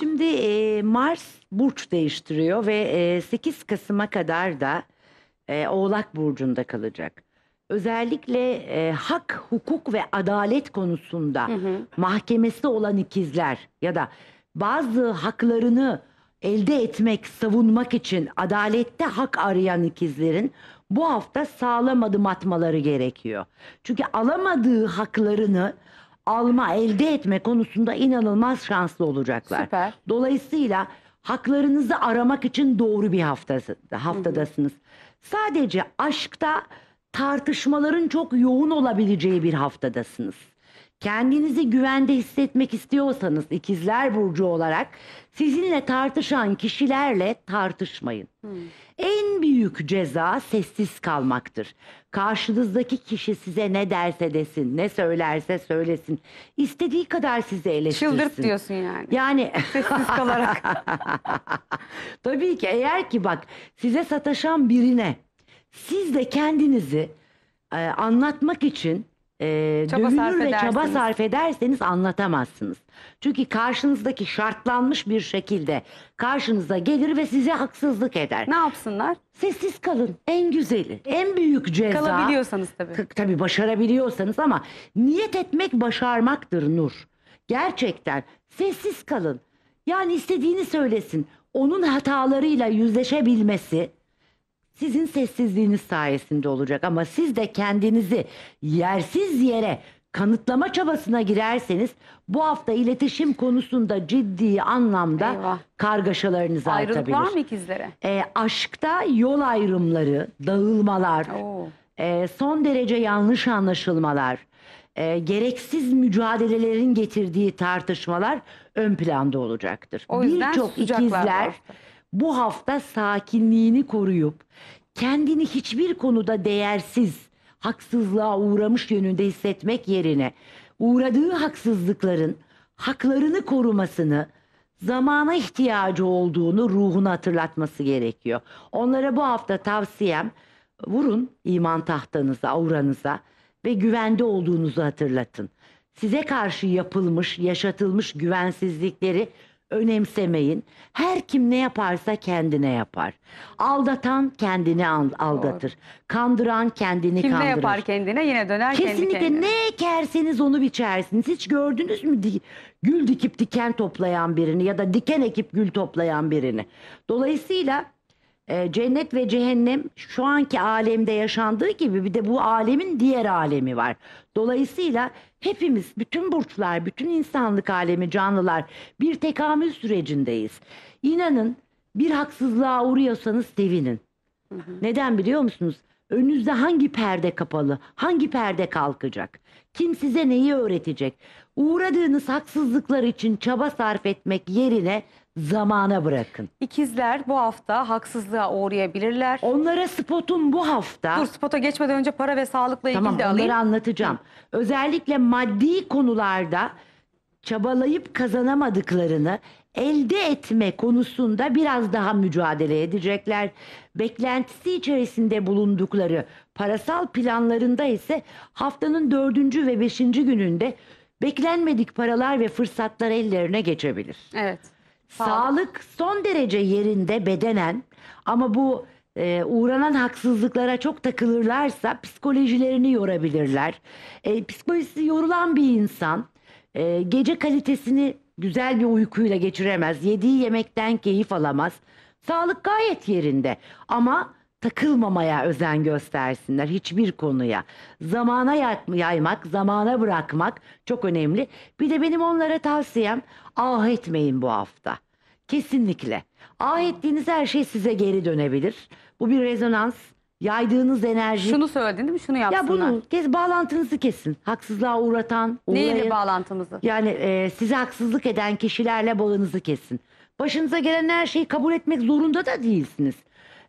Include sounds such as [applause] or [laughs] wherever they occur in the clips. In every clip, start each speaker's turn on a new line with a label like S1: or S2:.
S1: Şimdi e, Mars burç değiştiriyor ve e, 8 Kasım'a kadar da e, Oğlak Burcu'nda kalacak. Özellikle e, hak, hukuk ve adalet konusunda hı hı. mahkemesi olan ikizler ya da bazı haklarını elde etmek, savunmak için adalette hak arayan ikizlerin bu hafta sağlam adım atmaları gerekiyor. Çünkü alamadığı haklarını alma, elde etme konusunda inanılmaz şanslı olacaklar. Süper. Dolayısıyla haklarınızı aramak için doğru bir haftası, haftadasınız. Hı hı. Sadece aşkta tartışmaların çok yoğun olabileceği bir haftadasınız. Kendinizi güvende hissetmek istiyorsanız ikizler burcu olarak sizinle tartışan kişilerle tartışmayın. Hmm. En büyük ceza sessiz kalmaktır. Karşınızdaki kişi size ne derse desin, ne söylerse söylesin. İstediği kadar sizi eleştirsin. Çıldırt diyorsun yani. Yani. [laughs] [laughs] Sessiz kalarak. Tabii ki eğer ki bak size sataşan birine siz de kendinizi e, anlatmak için e, Çaba ve çaba edersiniz. sarf ederseniz anlatamazsınız. Çünkü karşınızdaki şartlanmış bir şekilde karşınıza gelir ve size haksızlık eder. Ne yapsınlar? Sessiz kalın. En güzeli, en büyük ceza. Kalabiliyorsanız tabii. K- Tabii başarabiliyorsanız ama niyet etmek başarmaktır Nur. Gerçekten sessiz kalın. Yani istediğini söylesin. Onun hatalarıyla yüzleşebilmesi sizin sessizliğiniz sayesinde olacak ama siz de kendinizi yersiz yere kanıtlama çabasına girerseniz bu hafta iletişim konusunda ciddi anlamda Eyvah. kargaşalarınız artabilir. Ayrılık var mı ikizlere? E, aşkta yol ayrımları, dağılmalar, e, son derece yanlış anlaşılmalar, e, gereksiz mücadelelerin getirdiği tartışmalar ön planda olacaktır. Birçok ikizler hafta bu hafta sakinliğini koruyup kendini hiçbir konuda değersiz, haksızlığa uğramış yönünde hissetmek yerine uğradığı haksızlıkların haklarını korumasını, zamana ihtiyacı olduğunu ruhuna hatırlatması gerekiyor. Onlara bu hafta tavsiyem vurun iman tahtanıza, auranıza ve güvende olduğunuzu hatırlatın. Size karşı yapılmış, yaşatılmış güvensizlikleri önemsemeyin. Her kim ne yaparsa kendine yapar. Aldatan kendini aldatır. Kandıran kendini Kim ne yapar kendine yine döner kendi Kesinlikle ne ekerseniz onu biçersiniz. Hiç gördünüz mü di- gül dikip diken toplayan birini ya da diken ekip gül toplayan birini? Dolayısıyla ee, cennet ve cehennem şu anki alemde yaşandığı gibi bir de bu alemin diğer alemi var. Dolayısıyla hepimiz, bütün burçlar, bütün insanlık alemi, canlılar bir tekamül sürecindeyiz. İnanın bir haksızlığa uğruyorsanız sevinin. Neden biliyor musunuz? Önünüzde hangi perde kapalı, hangi perde kalkacak? Kim size neyi öğretecek? Uğradığınız haksızlıklar için çaba sarf etmek yerine zamana bırakın. İkizler bu hafta haksızlığa uğrayabilirler. Onlara spotun bu hafta... Dur spota geçmeden önce para ve sağlıkla ilgili tamam, de alayım. Tamam onları anlatacağım. Özellikle maddi konularda çabalayıp kazanamadıklarını elde etme konusunda biraz daha mücadele edecekler. Beklentisi içerisinde bulundukları parasal planlarında ise haftanın dördüncü ve beşinci gününde beklenmedik paralar ve fırsatlar ellerine geçebilir. Evet. Sağlık son derece yerinde bedenen ama bu e, uğranan haksızlıklara çok takılırlarsa psikolojilerini yorabilirler. E, psikolojisi yorulan bir insan e, gece kalitesini güzel bir uykuyla geçiremez. Yediği yemekten keyif alamaz. Sağlık gayet yerinde ama takılmamaya özen göstersinler hiçbir konuya. Zamana yaymak, zamana bırakmak çok önemli. Bir de benim onlara tavsiyem ah etmeyin bu hafta. Kesinlikle. Ah ettiğiniz her şey size geri dönebilir. Bu bir rezonans yaydığınız enerji. Şunu söyledin değil mi? Şunu yapsınlar. Ya bunu kes bağlantınızı kesin. Haksızlığa uğratan, uğrayan. Neyle bağlantımızı? Yani e, size haksızlık eden kişilerle bağınızı kesin. Başınıza gelen her şeyi kabul etmek zorunda da değilsiniz.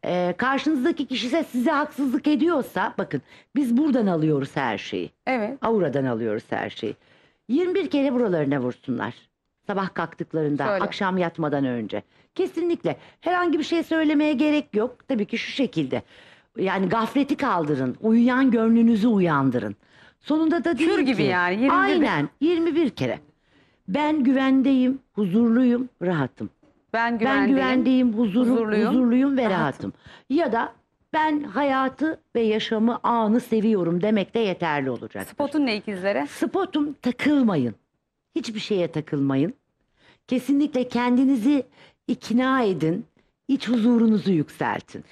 S1: E, karşınızdaki kişi size haksızlık ediyorsa bakın biz buradan alıyoruz her şeyi. Evet. Auradan alıyoruz her şeyi. 21 kere buralarına vursunlar. Sabah kalktıklarında, Söyle. akşam yatmadan önce. Kesinlikle herhangi bir şey söylemeye gerek yok. Tabii ki şu şekilde. Yani gafleti kaldırın. Uyuyan gönlünüzü uyandırın. Sonunda da diyor Kür gibi ki, yani. 21. Aynen 21 kere. Ben güvendeyim, huzurluyum, rahatım. Ben güvendeyim, ben güvendeyim huzurum, huzurluyum, huzurluyum ve rahatım. rahatım. Ya da ben hayatı ve yaşamı anı seviyorum demek de yeterli olacak. Spotun ne ikizlere? Spotum takılmayın. Hiçbir şeye takılmayın. Kesinlikle kendinizi ikna edin. İç huzurunuzu yükseltin.